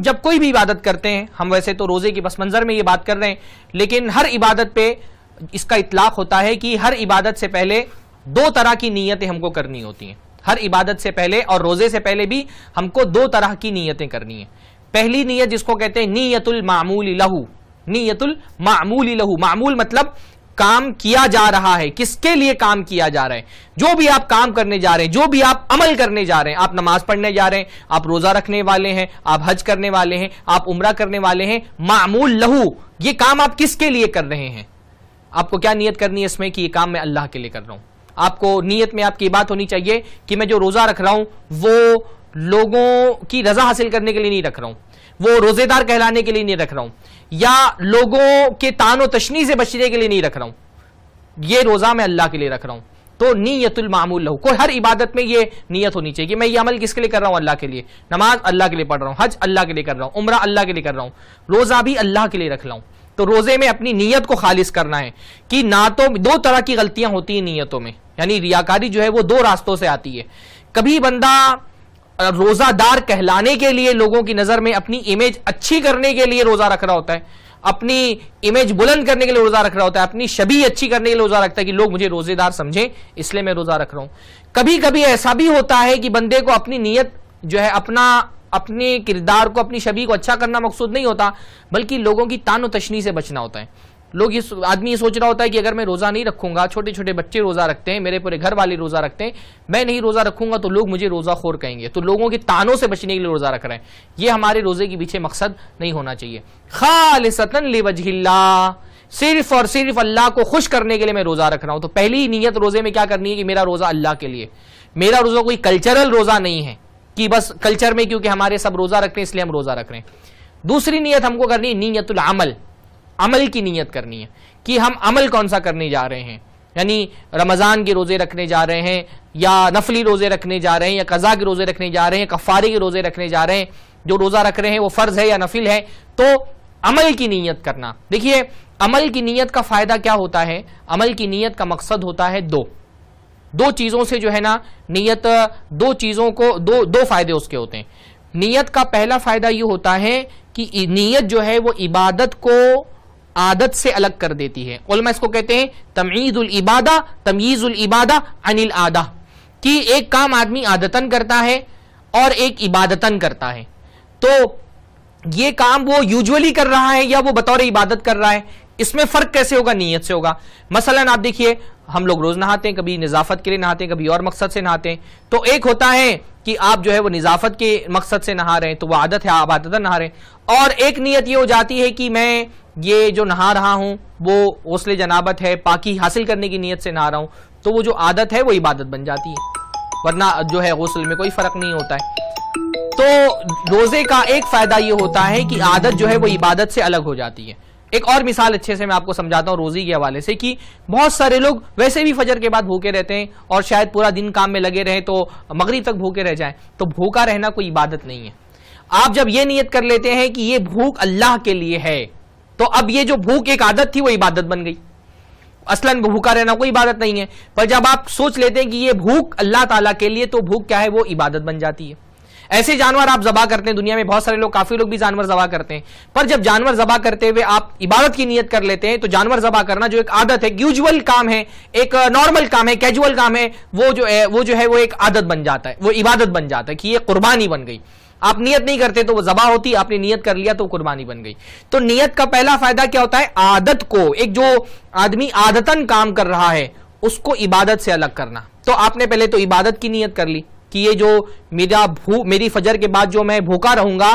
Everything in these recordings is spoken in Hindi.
जब कोई भी इबादत करते हैं हम वैसे तो रोजे की बस मंजर में ये बात कर रहे हैं लेकिन हर इबादत पे इसका इतलाक होता है कि हर इबादत से पहले दो तरह की नीयतें हमको करनी होती हैं हर इबादत से पहले और रोजे से पहले भी हमको दो तरह की नीयतें करनी है पहली नीयत जिसको कहते हैं नीयतुल मामूल लहू नीयतुल मामूली लहू मामूल मतलब काम किया जा रहा है किसके लिए काम किया जा रहा है जो भी आप काम करने जा रहे हैं जो भी आप अमल करने जा रहे हैं आप नमाज पढ़ने जा रहे हैं आप रोजा रखने वाले हैं आप हज करने वाले हैं आप उम्र करने वाले हैं मामूल लहू ये काम आप किसके लिए कर रहे हैं आपको क्या नीयत करनी है इसमें कि ये काम मैं अल्लाह के लिए कर रहा हूं आपको नीयत में आपकी बात होनी चाहिए कि मैं जो रोजा रख रहा हूं वो लोगों की रजा हासिल करने के लिए नहीं रख रहा हूं वो रोजेदार कहलाने के लिए नहीं रख रहा हूं या लोगों के तानो तशनी से बचने के लिए नहीं रख रहा हूं ये रोजा मैं अल्लाह के लिए रख रहा हूं तो नीयतुल मामूल लहू कोई हर इबादत में ये नीयत होनी चाहिए मैं ये अमल किसके लिए कर रहा हूं अल्लाह के लिए नमाज अल्लाह के लिए पढ़ रहा हूं हज अल्लाह के लिए कर रहा हूं उम्र अल्लाह के लिए कर रहा हूं रोजा भी अल्लाह के लिए रख रहा हूं तो रोजे में अपनी नीयत को खालिस करना है कि ना तो दो तरह की गलतियां होती हैं नीयतों में यानी रियाकारी जो है वो दो रास्तों से आती है कभी बंदा रोजादार कहलाने के लिए लोगों की नजर में अपनी इमेज अच्छी करने के लिए रोजा रख रहा होता है अपनी इमेज बुलंद करने के लिए रोजा रख रहा होता है अपनी छवि अच्छी करने के लिए रोजा रखता है कि लोग मुझे रोजेदार समझें इसलिए मैं रोजा रख रहा हूं कभी कभी ऐसा भी होता है कि बंदे को अपनी नीयत जो है अपना अपने किरदार को अपनी छवि को अच्छा करना मकसूद नहीं होता बल्कि लोगों की तानो तशनी से बचना होता है लोग ये आदमी ये सोच रहा होता है कि अगर मैं रोज़ा नहीं रखूंगा छोटे छोटे बच्चे रोज़ा रखते हैं मेरे पूरे घर वाले रोज़ा रखते हैं मैं नहीं रोज़ा रखूंगा तो लोग मुझे रोज़ा खोर कहेंगे तो लोगों के तानों से बचने के लिए रोज़ा रख रहे हैं ये हमारे रोज़े के पीछे मकसद नहीं होना चाहिए खाल सतन लिवजहिल्ला सिर्फ और सिर्फ अल्लाह को खुश करने के लिए मैं रोज़ा रख रहा हूं तो पहली नीयत रोज़े में क्या करनी है कि मेरा रोज़ा अल्लाह के लिए मेरा रोज़ा कोई कल्चरल रोज़ा नहीं है कि बस कल्चर में क्योंकि हमारे सब रोज़ा रखते हैं इसलिए हम रोज़ा रख रहे हैं दूसरी नीयत हमको करनी है नीयतुल अमल अमल की नीयत करनी है कि हम अमल कौन सा करने जा रहे हैं यानी रमज़ान के रोज़े रखने जा रहे हैं या नफली रोज़े रखने जा रहे हैं या कज़ा के रोज़े रखने जा रहे हैं कफ़ारे के रोज़े रखने जा रहे हैं जो रोज़ा रख रहे हैं वो फ़र्ज़ है या नफिल है तो अमल की नीयत करना देखिए अमल की नीयत का फ़ायदा क्या होता है अमल की नीयत का मकसद होता है दो दो चीज़ों से जो है ना नीयत दो चीज़ों को दो दो फ़ायदे उसके होते हैं नीयत का पहला फ़ायदा ये होता है कि नीयत जो है वो इबादत को आदत से अलग कर देती है उलमा इसको कहते हैं तमीजुल इबादा तमीजुल इबादा अनिल आदा कि एक काम आदमी आदतन करता है और एक इबादतन करता है तो ये काम वो यूजुअली कर रहा है या वो बतौर इबादत कर रहा है इसमें फर्क कैसे होगा नीयत से होगा मसलन आप देखिए हम लोग रोज नहाते हैं कभी निजाफत के लिए नहाते हैं कभी और मकसद से नहाते हैं तो एक होता है कि आप जो है वो निजाफत के मकसद से नहा रहे हैं तो वो आदत है आप आदत नहा रहे हैं और एक नीयत ये हो जाती है कि मैं ये जो नहा रहा हूं वो हौसले जनाबत है पाकि हासिल करने की नीयत से नहा रहा हूं तो वो जो आदत है वो इबादत बन जाती है वरना जो है गौसल में कोई फर्क नहीं होता है तो रोजे का एक फायदा यह होता है कि आदत जो है वो इबादत से अलग हो जाती है एक और मिसाल अच्छे से मैं आपको समझाता हूँ रोजी के हवाले से कि बहुत सारे लोग वैसे भी फजर के बाद भूखे रहते हैं और शायद पूरा दिन काम में लगे रहे तो मगरी तक भूखे रह जाए तो भूखा रहना कोई इबादत नहीं है आप जब ये नियत कर लेते हैं कि ये भूख अल्लाह के लिए है तो अब ये जो भूख एक आदत थी वो इबादत बन गई असलन भूखा रहना कोई इबादत नहीं है पर जब आप सोच लेते हैं कि ये भूख अल्लाह ताला के लिए तो भूख क्या है वो इबादत बन जाती है ऐसे जानवर आप जबा करते हैं दुनिया में बहुत सारे लोग काफी लोग भी जानवर जबा करते हैं पर जब जानवर जबा करते हुए आप इबादत की नीयत कर लेते हैं तो जानवर जबा करना जो एक आदत है यूजुअल काम है एक नॉर्मल काम है कैजुअल काम है वो जो है वो जो है वो एक आदत बन जाता है वो इबादत बन जाता है कि ये कुर्बानी बन गई आप नियत नहीं करते तो वो जबा होती आपने नियत कर लिया तो कुर्बानी बन गई तो नियत का पहला फायदा क्या होता है आदत को एक जो आदमी आदतन काम कर रहा है उसको इबादत से अलग करना तो आपने पहले तो इबादत की नियत कर ली कि ये जो मेरा भू मेरी फजर के बाद जो मैं भूखा रहूंगा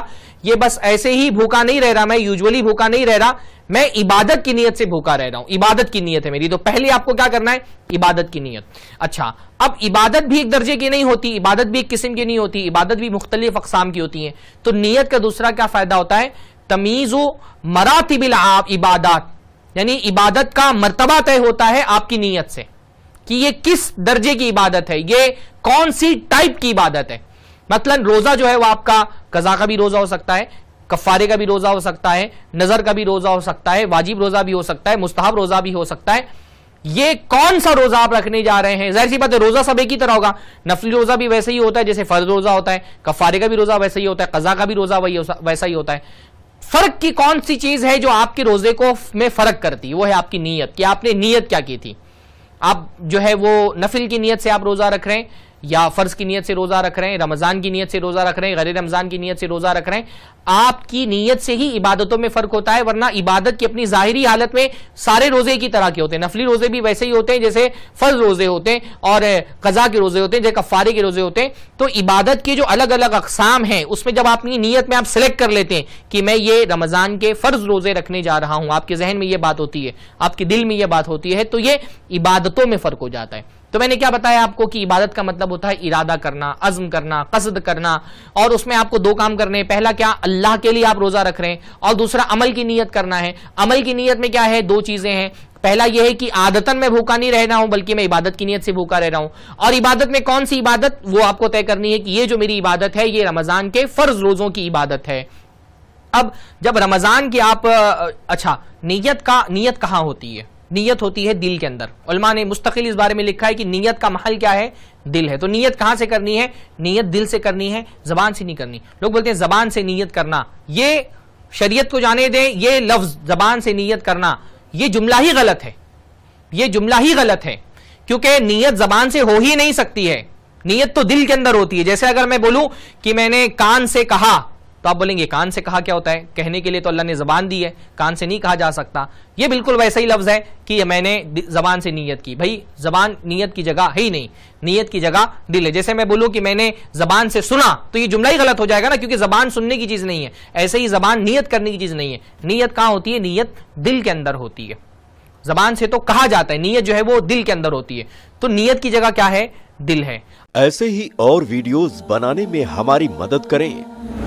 ये बस ऐसे ही भूखा नहीं रह रहा मैं यूजुअली भूखा नहीं रह रहा मैं इबादत की नीयत से भूखा रह रहा हूं इबादत की नीयत है मेरी तो पहले आपको क्या करना है इबादत की नीयत अच्छा अब इबादत भी एक दर्जे की नहीं होती इबादत भी एक किस्म की नहीं होती इबादत भी मुख्तलिफ अकसाम की होती है तो नीयत का दूसरा क्या फायदा होता है तमीज़ो मरातिबिल इबादत यानी इबादत का मरतबा तय होता है आपकी नीयत से कि ये किस दर्जे की इबादत है ये कौन सी टाइप की इबादत है मतलब रोजा जो है वो आपका कजा का भी रोजा हो सकता है कफारे का भी रोजा हो सकता है नजर का भी रोजा हो सकता है वाजिब रोजा भी हो सकता है मुस्ताब रोजा भी हो सकता है ये कौन सा रोजा आप रखने जा रहे हैं जाहिर सी बात है रोजा सब एक ही तरह होगा नफली रोजा भी वैसे ही होता है जैसे फर्ज रोजा होता है कफारे का भी रोजा वैसे ही होता है कजा का भी रोजा वैसा ही होता है फर्क की कौन सी चीज है जो आपके रोजे को में फर्क करती है वो है आपकी नीयत कि आपने नीयत क्या की थी आप जो है वो नफिल की नीयत से आप रोजा रख रहे हैं या फर्ज की नीयत से रोजा रख रहे हैं रमजान की नीयत से रोजा रख रहे हैं गैर रमजान की नीयत से रोजा रख रहे हैं आपकी नीयत से ही इबादतों में फर्क होता है वरना इबादत की अपनी जाहिर हालत में सारे रोजे की तरह के होते हैं नफली रोजे भी वैसे ही होते हैं जैसे फर्ज रोजे होते हैं और कजा के रोजे होते हैं जैसे कफारे के रोजे होते हैं तो इबादत के जो अलग अलग अकसाम हैं उसमें जब आपकी नीयत में आप सिलेक्ट कर लेते हैं कि मैं ये रमजान के फर्ज रोजे रखने जा रहा हूं आपके जहन में यह बात होती है आपके दिल में यह बात होती है तो ये इबादतों में फर्क हो जाता है तो मैंने क्या बताया आपको कि इबादत का मतलब होता है इरादा करना अज़म करना कसद करना और उसमें आपको दो काम करने हैं पहला क्या अल्लाह के लिए आप रोज़ा रख रहे हैं और दूसरा अमल की नीयत करना है अमल की नीयत में क्या है दो चीज़ें हैं पहला यह है कि आदतन मैं भूखा नहीं रह रहा हूं बल्कि मैं इबादत की नीयत से भूखा रह रहा हूं और इबादत में कौन सी इबादत वो आपको तय करनी है कि ये जो मेरी इबादत है ये रमजान के फर्ज रोजों की इबादत है अब जब रमजान की आप अच्छा नीयत का नीयत कहां होती है नीयत होती है दिल के अंदर उलमा ने मुस्तकिल इस बारे में लिखा है कि नीयत का महल क्या है दिल है तो नीयत कहां से करनी है नीयत दिल से करनी है जबान से नहीं करनी लोग बोलते हैं जबान से नीयत करना ये शरीयत को जाने दें ये लफ्ज जबान से नीयत करना ये जुमला ही गलत है ये जुमला ही गलत है क्योंकि नीयत जबान से हो ही नहीं सकती है नीयत तो दिल के अंदर होती है जैसे अगर मैं बोलूं कि मैंने कान से कहा तो आप बोलेंगे कान से कहा क्या होता है कहने के लिए तो अल्लाह ने जबान दी है कान से नहीं कहा जा सकता ये बिल्कुल वैसा ही लफ्ज़ है कि मैंने जबान से नीयत की भाई जबान नीयत की जगह है ही नहीं नीयत की जगह दिल है जैसे मैं बोलूं कि मैंने जबान से सुना तो ये जुमला ही गलत हो जाएगा ना क्योंकि जबान सुनने की चीज़ नहीं है ऐसे ही जबान नीयत करने की चीज़ नहीं है नीयत कहाँ होती है नीयत दिल के अंदर होती है जबान से तो कहा जाता है नीयत जो है वो दिल के अंदर होती है तो नीयत की जगह क्या है दिल है ऐसे ही और वीडियोस बनाने में हमारी मदद करें